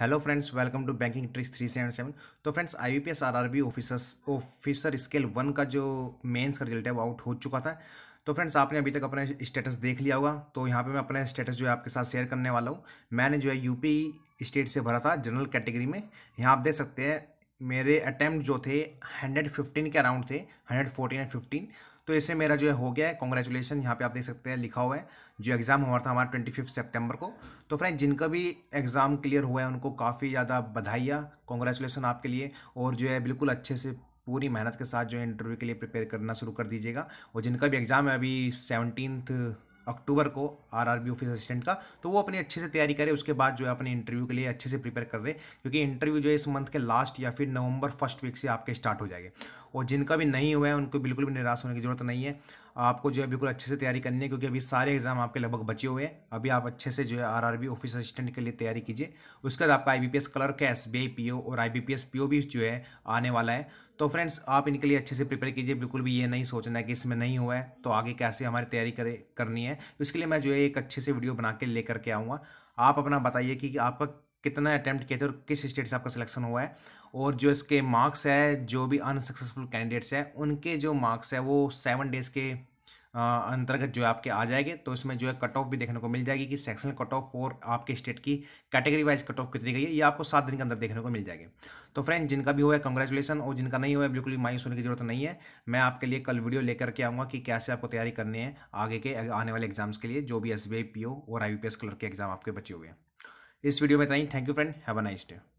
hello friends welcome to banking tricks three seven seven तो friends I B P S R R B officers officer scale one का जो mains का result है वो out हो चुका था तो फ्रेंड्स आपने अभी तक अपना स्टेटस देख लिया होगा तो यहाँ पे मैं अपना स्टेटस जो है आपके साथ शेयर करने वाला हूँ मैंने जो है यूपी स्टेट e से भरा था जनरल कैटेगरी में यहाँ आप देख सकते हैं मेरे अटैम्प्ट जो थे हंड्रेड फिफ्टीन के अराउंड थे हंड्रेड फोर्टीन एंड फिफ्टीन तो इससे मेरा जो है हो गया है कॉन्ग्रेचुलेसन यहाँ पे आप देख सकते हैं लिखा हुआ है जो एग्ज़ाम हुआ था हमारा ट्वेंटी फिफ्थ सेप्टेम्बर को तो फ्रेंड जिनका भी एग्ज़ाम क्लियर हुआ है उनको काफ़ी ज़्यादा बधाइया कॉन्ग्रेचुलेसन आपके लिए और जो है बिल्कुल अच्छे से पूरी मेहनत के साथ जो है इंटरव्यू के लिए प्रिपेयर करना शुरू कर दीजिएगा और जिनका भी एग्ज़ाम है अभी सेवनटीनथ अक्टूबर को आर आर ऑफिस असिस्टेंट का तो वो अपनी अच्छे से तैयारी करे उसके बाद जो है अपने इंटरव्यू के लिए अच्छे से प्रिपेयर कर रहे क्योंकि इंटरव्यू जो है इस मंथ के लास्ट या फिर नवंबर फर्स्ट वीक से आपके स्टार्ट हो जाएंगे और जिनका भी नहीं हुआ है उनको बिल्कुल भी निराश होने की जरूरत नहीं है आपको जो है बिल्कुल अच्छे से तैयारी करनी है क्योंकि अभी सारे एग्जाम आपके लगभग बचे हुए हैं अभी आप अच्छे से जो है R R B office assistant के लिए तैयारी कीजिए उसके बाद आपका I B P S clerk S B I P O और I B P S P O भी जो है आने वाला है तो फ्रेंड्स आप इनके लिए अच्छे से प्रिपेयर कीजिए बिल्कुल भी ये नहीं सोचना है कि इसमें नहीं हुआ है तो आगे कैसे हमारी तैयारी करे करनी है इसके लिए मैं जो है एक अच्छे से वीडियो बना के लेकर के आऊँगा आप अपना बताइए कि आपका कितना अटैम्प्ट किए थे और किस स्टेट से आपका सिलेक्शन हुआ है और जो इसके मार्क्स है जो भी अनसक्सेसफुल कैंडिडेट्स हैं उनके जो मार्क्स है वो सेवन डेज़ के अंतर्गत जो है आपके आ जाएंगे तो इसमें जो है कट ऑफ भी देखने को मिल जाएगी कि सेक्शनल कट ऑफ फॉर आपके स्टेट की कैटेगरी वाइज कट ऑफ कितनी गई है ये आपको सात दिन के अंदर देखने को मिल जाएगी तो फ्रेंड जिनका भी हुआ है कंग्रेचुलेसन और जिनका नहीं हुआ है बिल्कुल मायूस होने की जरूरत नहीं है मैं आपके लिए कल वीडियो लेकर के आऊँगा कि कैसे आपको तैयारी करनी है आगे के आने वाले एग्जाम्स के लिए जो भी एस बी और आई क्लर्क के एग्जाम आपके बचे हुए हैं इस वीडियो में बताइए thank you friend have a nice day